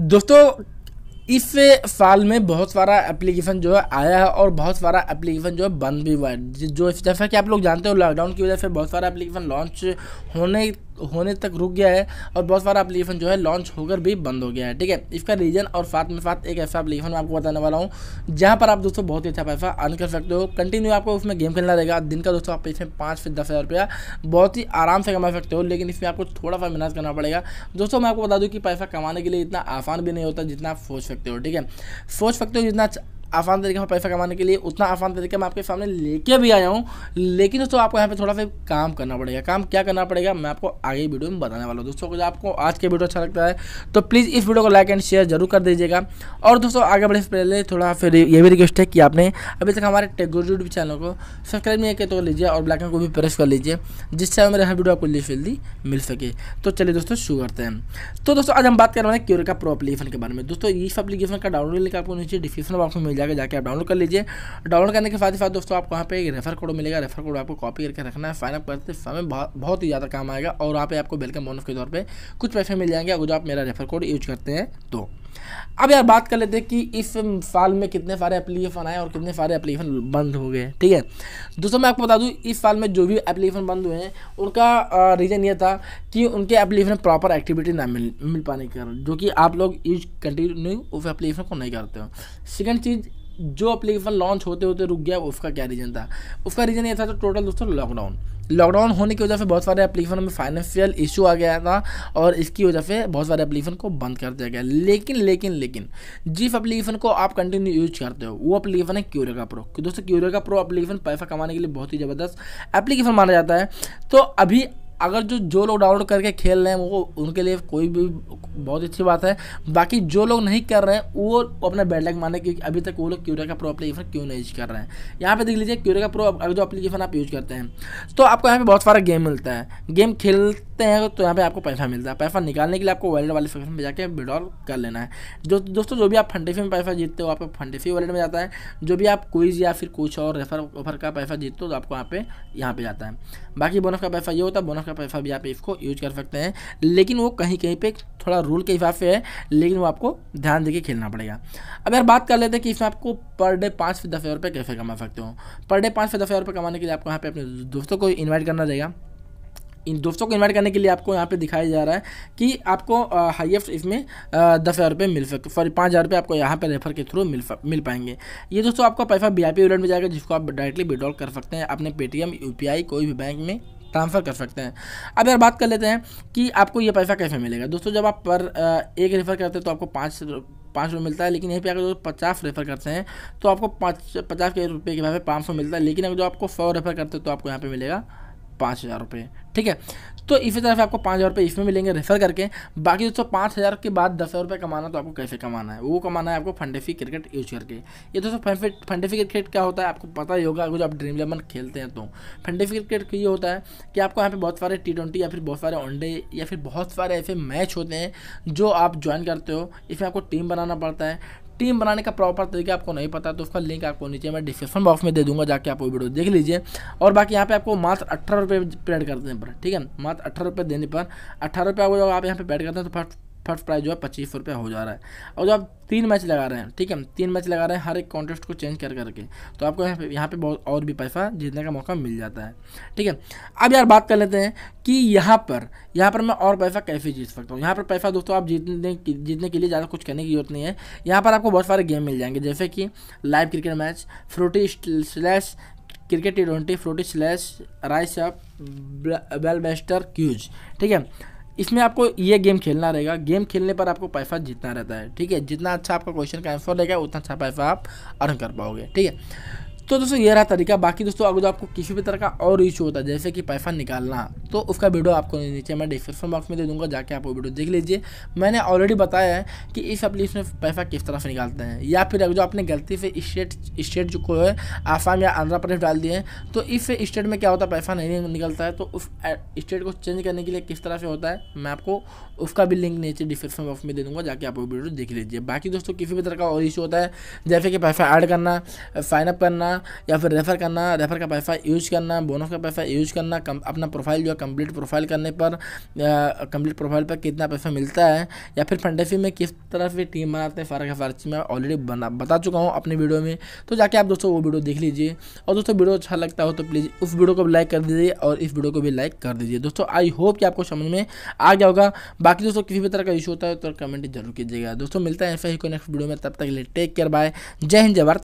दोस्तों इस साल में बहुत सारा एप्लीकेशन जो है आया है और बहुत सारा एप्लीकेशन जो है बंद भी हुआ है जो जैसा कि आप लोग जानते हो लॉकडाउन की वजह से बहुत सारा एप्लीकेशन लॉन्च होने होने तक रुक गया है और बहुत सारा एप्लीकेशन जो है लॉन्च होकर भी बंद हो गया है ठीक है इसका रीजन और साथ में साथ एक ऐसा एप्लीकेशन मैं आपको बताने वाला हूँ जहाँ पर आप दोस्तों बहुत ही अच्छा पैसा अर्न कर सकते हो कंटिन्यू आपको उसमें गेम खेलना रहेगा दिन का दोस्तों आप इसमें पाँच से दस हज़ार रुपया बहुत ही आराम से कमा सकते हो लेकिन इसमें आपको थोड़ा सा मेहनत करना पड़ेगा दोस्तों मैं आपको बता दूँ कि पैसा कमाने के लिए इतना आसान भी नहीं होता जितना आप सोच सकते हो ठीक है सोच सकते हो जितना अच्छा आसान तरीके में पैसा कमाने के लिए उतना आसान तरीके मैं आपके सामने लेके भी आया हूँ लेकिन दोस्तों आपको यहाँ पे थोड़ा सा काम करना पड़ेगा काम क्या करना पड़ेगा मैं आपको आगे वीडियो में बताने वाला हूँ दोस्तों अगर आपको आज के वीडियो अच्छा लगता है तो प्लीज़ इस वीडियो को लाइक एंड शेयर जरूर कर दीजिएगा और दोस्तों आगे बढ़ने से पहले थोड़ा फिर ये भी रिक्वेस्ट है कि आपने अभी तक हमारे टेगोर यूट्यूब चैनल को सब्सक्राइब नहीं किया तो लीजिए और ब्लैक को भी प्रेस कर लीजिए जिससे हमारे हर वीडियो आपको जल्दी मिल सके तो चलिए दोस्तों शुरू करते हैं तो दोस्तों आज हम बात कर रहे हैं क्यूर का प्रो एप्लीकेशन के बारे में दोस्तों इस अपलीकेशन का डाउनलोड लेकर आपको नीचे डिस्क्रिप्शन बॉक्स में मिल जाए जाकर जाके आप डाउनलोड कर लीजिए डाउनलोड करने के साथ ही साथ दोस्तों आपको वहाँ पे एक रेफर कोड मिलेगा रेफर कोड आपको कॉपी करके रखना है साइनअप करते समय बहुत ही ज़्यादा काम आएगा और वहाँ पर आपको वेलकम बोनस के तौर पर कुछ पैसे मिल जाएंगे अगर जो आप मेरा रेफर कोड यूज करते हैं तो अब यार बात कर लेते हैं कि इस साल में कितने सारे एप्लीकेशन आए और कितने सारे एप्लीकेशन बंद हो गए ठीक है दोस्तों मैं आपको बता दूं इस साल में जो भी एप्लीकेशन बंद हुए हैं उनका रीज़न ये था कि उनके एप्लीकेशन प्रॉपर एक्टिविटी ना मिल मिल पाने के कारण जो कि आप लोग यूज कंटिन्यू उस एप्लीकेशन को नहीं करते हो सेकेंड चीज़ जो अपलीकेशन लॉन्च होते होते रुक गया उसका क्या रीज़न था उसका रीज़न ये था तो टोटल दोस्तों लॉकडाउन लॉकडाउन होने की वजह से बहुत सारे एप्लीकेशन में फाइनेंशियल इशू आ गया था और इसकी वजह से बहुत सारे एप्लीकेशन को बंद कर दिया गया लेकिन लेकिन लेकिन जिस एप्लीकेशन को आप कंटिन्यू यूज करते हो वो एप्लीकेशन है क्यूरेगा प्रो कि दोस्तों क्यूरेगा प्रो एप्लीकेशन पैसा कमाने के लिए बहुत ही ज़बरदस्त एप्लीकेशन माना जाता है तो अभी अगर जो जो लोग डाउनलोड करके खेल रहे हैं वो उनके लिए कोई भी बहुत अच्छी बात है बाकी जो लोग नहीं कर रहे हैं वो अपना बैड लग माने क्योंकि अभी तक वो लोग क्यूरिया का प्रो अपलीकेशन क्यों नहीं यूज़ कर रहे हैं यहाँ पे देख लीजिए क्यूरिया का प्रो अगर जो एप्लीकेशन आप यूज़ करते हैं तो आपको यहाँ पे बहुत सारा गेम मिलता है गेम खेल जीतते हैं तो यहाँ पे आपको पैसा मिलता है पैसा निकालने के लिए आपको वॉलेट वाले सेक्शन में जाकर विड्रॉल कर लेना है जो दोस्तों जो भी आप फंडेफी में पैसा जीतते हो आपको फंडेफी वॉलेट में जाता है जो भी आप क्विज या फिर कुछ और रेफर ऑफर का पैसा जीतते हो तो आपको यहाँ पे यहाँ पे जाता है बाकी बोनस का पैसा ये होता है बोनस का पैसा भी आप इसको यूज कर सकते हैं लेकिन वो कहीं कहीं पर थोड़ा रूल के हिसाब से है लेकिन वो आपको ध्यान देके खेलना पड़ेगा अब यार बात कर लेते हैं कि इसमें आपको पर डे पाँच से दस हज़ार रुपये कैसे कमा सकते हो पर डे पाँच से दस हज़ार रुपये कमाने के लिए आपको यहाँ पे अपने दोस्तों को इन्वाइट करना रहेगा इन दोस्तों को इन्वाइट करने के लिए आपको यहाँ पे दिखाया जा रहा है कि आपको हाइएस्ट इसमें दस हज़ार रुपये मिल सकते सॉरी पाँच हज़ार रुपये आपको यहाँ पे रेफर के थ्रू मिल मिल पाएंगे ये दोस्तों आपका पैसा वी आई में जाएगा जिसको आप डायरेक्टली विड्रॉल कर सकते हैं अपने पेटीएम यू कोई भी बैंक में ट्रांसफ़र कर सकते हैं अब यार बात कर लेते हैं कि आपको ये पैसा कैसे मिलेगा दोस्तों जब आप पर एक रेफ़र करते हैं तो आपको पाँच पाँच रुपये मिलता है लेकिन यहीं पे अगर जो पचास रेफर करते हैं तो आपको पाँच पचास के रुपये के भाव से पाँच सौ मिलता है लेकिन अगर जो आपको सौ रेफर करते हैं तो आपको यहाँ पे मिलेगा पाँच हज़ार रुपये ठीक है तो इसी तरह से आपको पाँच हज़ार रुपये इसमें मिलेंगे रेफर करके बाकी दोस्तों पाँच हज़ार के बाद दस हज़ार रुपये कमाना तो आपको कैसे कमाना है वो कमाना है आपको फंडेफी क्रिकेट यूज करके ये दोस्तों फंडेफी क्रिकेट क्या होता है आपको पता ही होगा अगर जो आप ड्रीम इलेवन खेलते हैं तो फंडेफी क्रिकेट ये होता है कि आपको यहाँ पे बहुत सारे टी ट्वेंटी या फिर बहुत सारे वनडे या फिर बहुत सारे ऐसे मैच होते हैं जो आप ज्वाइन करते हो इसमें आपको टीम बनाना पड़ता है टीम बनाने का प्रॉपर तरीका आपको नहीं पता तो उसका लिंक आपको नीचे मैं डिस्क्रिप्शन बॉक्स में दे दूंगा जाके आप वो वीडियो देख लीजिए और बाकी यहाँ पे आपको मात्र अट्ठारह रुपये पेड कर देने पर ठीक है मात्र अट्ठारह रुपये देने पर अठारह रुपये आप यहाँ पे पेड करते हैं तो फर्स्ट फर्स्ट प्राइज जो है पच्चीस रुपये हो जा रहा है और जो आप तीन मैच लगा रहे हैं ठीक है तीन मैच लगा रहे हैं हर एक कॉन्टेस्ट को चेंज कर करके तो आपको यहाँ पे यहाँ पे बहुत और भी पैसा जीतने का मौका मिल जाता है ठीक है अब यार बात कर लेते हैं कि यहाँ पर यहाँ पर मैं और पैसा कैसे जीत सकता हूँ यहाँ पर पैसा दोस्तों आप जीतने जीतने के लिए ज़्यादा कुछ करने की जरूरत नहीं है यहाँ पर आपको बहुत सारे गेम मिल जाएंगे जैसे कि live cricket match Frooti slash cricket T twenty Frooti slash राइस अप बेल बेस्टर क्यूज ठीक है इसमें आपको ये गेम खेलना रहेगा गेम खेलने पर आपको पैसा जीतना रहता है ठीक है जितना अच्छा आपका क्वेश्चन का आंसर रहेगा उतना अच्छा पैसा आप अर्न कर पाओगे ठीक है तो दोस्तों ये रहा तरीका बाकी दोस्तों अगर आपको किसी भी तरह का और इशू होता है जैसे कि पैसा निकालना तो उसका वीडियो आपको नीचे मैं डिस्क्रिप्शन बॉक्स में दे दूंगा जाके आप वो वीडियो देख लीजिए मैंने ऑलरेडी बताया है कि इस एप्लीस में पैसा किस तरह से निकालते हैं या फिर अगर जो आपने गलती से स्टेट स्टेट जो को है आसाम या आंध्र प्रदेश डाल दिए हैं तो इस स्टेट में क्या होता है पैसा नहीं निकलता है तो उस स्टेट को चेंज करने के लिए किस तरह से होता है मैं आपको उसका भी लिंक नीचे डिस्क्रिप्शन बॉक्स में दे दूँगा जाके आप वो वीडियो देख लीजिए बाकी दोस्तों किसी भी तरह का और इशू होता है जैसे कि पैसा ऐड करना साइनअप करना या फिर रेफ़र करना रेफ़र का पैसा यूज करना बोनस का पैसा यूज करना कम, अपना प्रोफाइल जो है कम्प्लीट प्रोफाइल करने पर कंप्लीट प्रोफाइल पर कितना पैसा मिलता है या फिर फंडेसी में किस तरह से टीम बनाते हैं फ़र्क फर्ची में ऑलरेडी बना बता चुका हूँ अपनी वीडियो में तो जाके आप दोस्तों वो वीडियो देख लीजिए और दोस्तों वीडियो अच्छा लगता हो तो प्लीज़ उस वीडियो को भी लाइक कर दीजिए और इस वीडियो को भी लाइक कर दीजिए दोस्तों आई होप कि आपको समझ में आ गया होगा बाकी दोस्तों किसी भी तरह का इशू होता है तो कमेंट जरूर कीजिएगा दोस्तों मिलता है ऐसा ही को नेक्स्ट वीडियो में तब तक के लिए टेक केयर बाय जय हिंद जवाहर